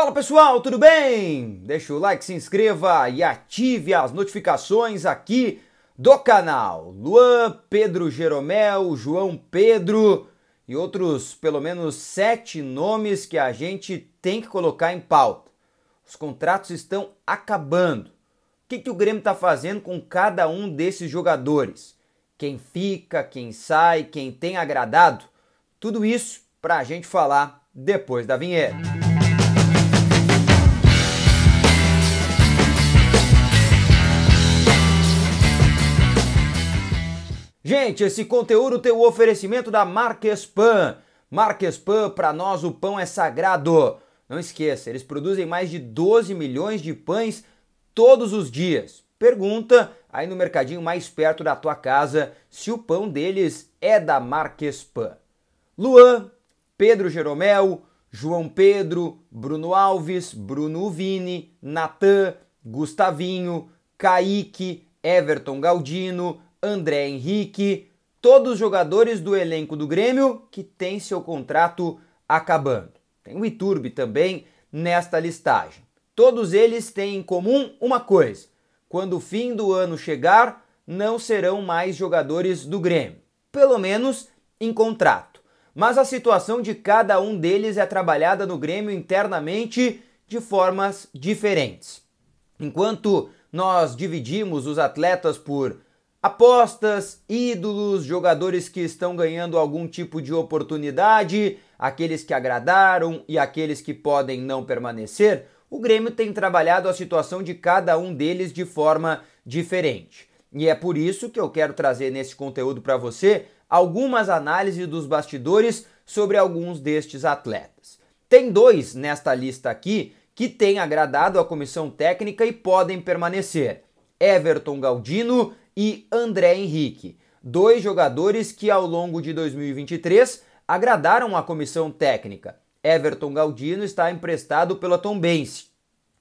Fala pessoal, tudo bem? Deixa o like, se inscreva e ative as notificações aqui do canal. Luan, Pedro Jeromel, João Pedro e outros pelo menos sete nomes que a gente tem que colocar em pauta. Os contratos estão acabando. O que, que o Grêmio está fazendo com cada um desses jogadores? Quem fica, quem sai, quem tem agradado? Tudo isso para a gente falar depois da vinheta. Gente, esse conteúdo tem o oferecimento da Marquespan. Marquespan, para nós o pão é sagrado. Não esqueça, eles produzem mais de 12 milhões de pães todos os dias. Pergunta aí no mercadinho mais perto da tua casa se o pão deles é da Marquespan. Luan, Pedro Jeromel, João Pedro, Bruno Alves, Bruno Vini, Natan, Gustavinho, Kaique, Everton Galdino, André Henrique, todos os jogadores do elenco do Grêmio que tem seu contrato acabando. Tem o Iturbe também nesta listagem. Todos eles têm em comum uma coisa: quando o fim do ano chegar, não serão mais jogadores do Grêmio, pelo menos em contrato. Mas a situação de cada um deles é trabalhada no Grêmio internamente de formas diferentes. Enquanto nós dividimos os atletas por Apostas, ídolos, jogadores que estão ganhando algum tipo de oportunidade, aqueles que agradaram e aqueles que podem não permanecer, o Grêmio tem trabalhado a situação de cada um deles de forma diferente. E é por isso que eu quero trazer nesse conteúdo para você algumas análises dos bastidores sobre alguns destes atletas. Tem dois nesta lista aqui que têm agradado a comissão técnica e podem permanecer: Everton Galdino e André Henrique, dois jogadores que ao longo de 2023 agradaram a comissão técnica. Everton Galdino está emprestado pela Tombense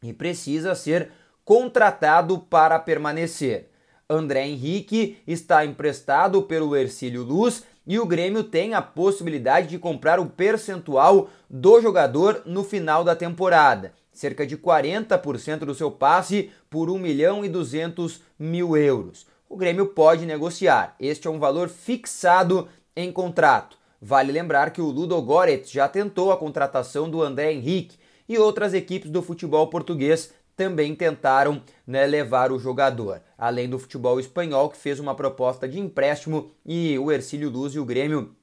e precisa ser contratado para permanecer. André Henrique está emprestado pelo Ercílio Luz e o Grêmio tem a possibilidade de comprar o percentual do jogador no final da temporada, cerca de 40% do seu passe por 1 milhão e 200 mil euros o Grêmio pode negociar. Este é um valor fixado em contrato. Vale lembrar que o Ludo Goretz já tentou a contratação do André Henrique e outras equipes do futebol português também tentaram né, levar o jogador. Além do futebol espanhol, que fez uma proposta de empréstimo e o Ercílio Luz e o Grêmio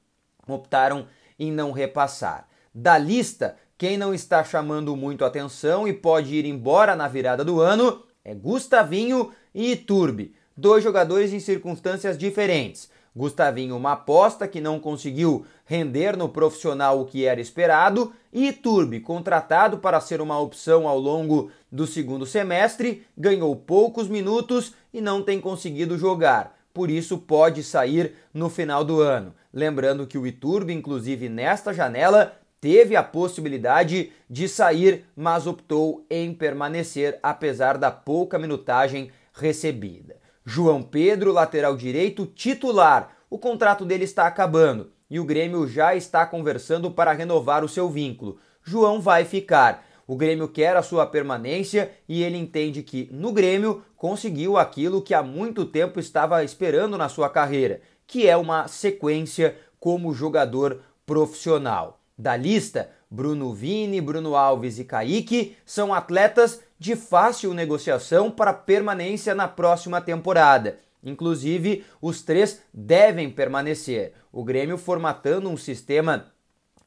optaram em não repassar. Da lista, quem não está chamando muito atenção e pode ir embora na virada do ano é Gustavinho e Iturbe dois jogadores em circunstâncias diferentes. Gustavinho, uma aposta que não conseguiu render no profissional o que era esperado, e Turbi, contratado para ser uma opção ao longo do segundo semestre, ganhou poucos minutos e não tem conseguido jogar. Por isso, pode sair no final do ano. Lembrando que o Iturbe, inclusive nesta janela, teve a possibilidade de sair, mas optou em permanecer, apesar da pouca minutagem recebida. João Pedro, lateral direito, titular. O contrato dele está acabando e o Grêmio já está conversando para renovar o seu vínculo. João vai ficar. O Grêmio quer a sua permanência e ele entende que, no Grêmio, conseguiu aquilo que há muito tempo estava esperando na sua carreira, que é uma sequência como jogador profissional. Da lista, Bruno Vini, Bruno Alves e Kaique são atletas de fácil negociação para permanência na próxima temporada. Inclusive, os três devem permanecer. O Grêmio formatando um sistema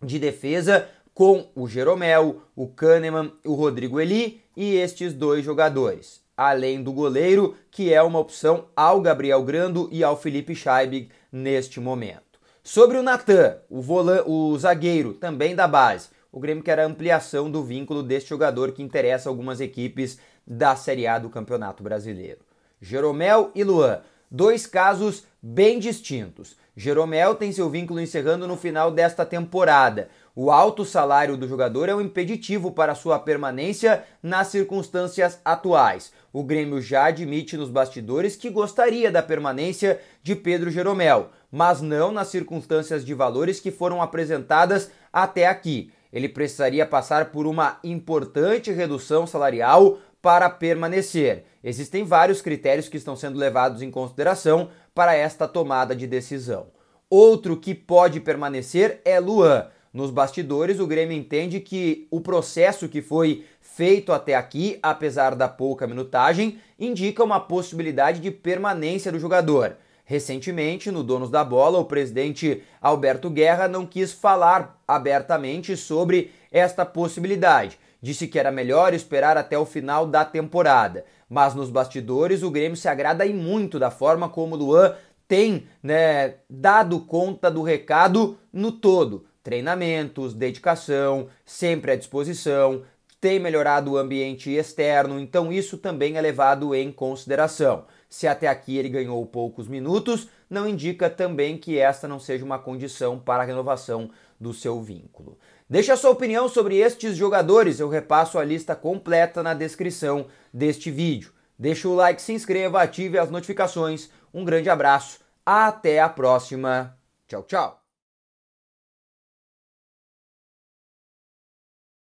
de defesa com o Jeromel, o Kahneman, o Rodrigo Eli e estes dois jogadores. Além do goleiro, que é uma opção ao Gabriel Grando e ao Felipe Scheibig neste momento. Sobre o Natan, o, o zagueiro também da base, o Grêmio quer a ampliação do vínculo deste jogador que interessa algumas equipes da Série A do Campeonato Brasileiro. Jeromel e Luan, dois casos bem distintos. Jeromel tem seu vínculo encerrando no final desta temporada. O alto salário do jogador é um impeditivo para sua permanência nas circunstâncias atuais. O Grêmio já admite nos bastidores que gostaria da permanência de Pedro Jeromel, mas não nas circunstâncias de valores que foram apresentadas até aqui. Ele precisaria passar por uma importante redução salarial para permanecer. Existem vários critérios que estão sendo levados em consideração para esta tomada de decisão. Outro que pode permanecer é Luan. Nos bastidores, o Grêmio entende que o processo que foi feito até aqui, apesar da pouca minutagem, indica uma possibilidade de permanência do jogador. Recentemente, no Donos da Bola, o presidente Alberto Guerra não quis falar abertamente sobre esta possibilidade. Disse que era melhor esperar até o final da temporada. Mas nos bastidores, o Grêmio se agrada e muito da forma como Luan tem né, dado conta do recado no todo. Treinamentos, dedicação, sempre à disposição, tem melhorado o ambiente externo, então isso também é levado em consideração. Se até aqui ele ganhou poucos minutos, não indica também que esta não seja uma condição para a renovação do seu vínculo. Deixe a sua opinião sobre estes jogadores, eu repasso a lista completa na descrição deste vídeo. Deixe o like, se inscreva, ative as notificações. Um grande abraço, até a próxima. Tchau, tchau.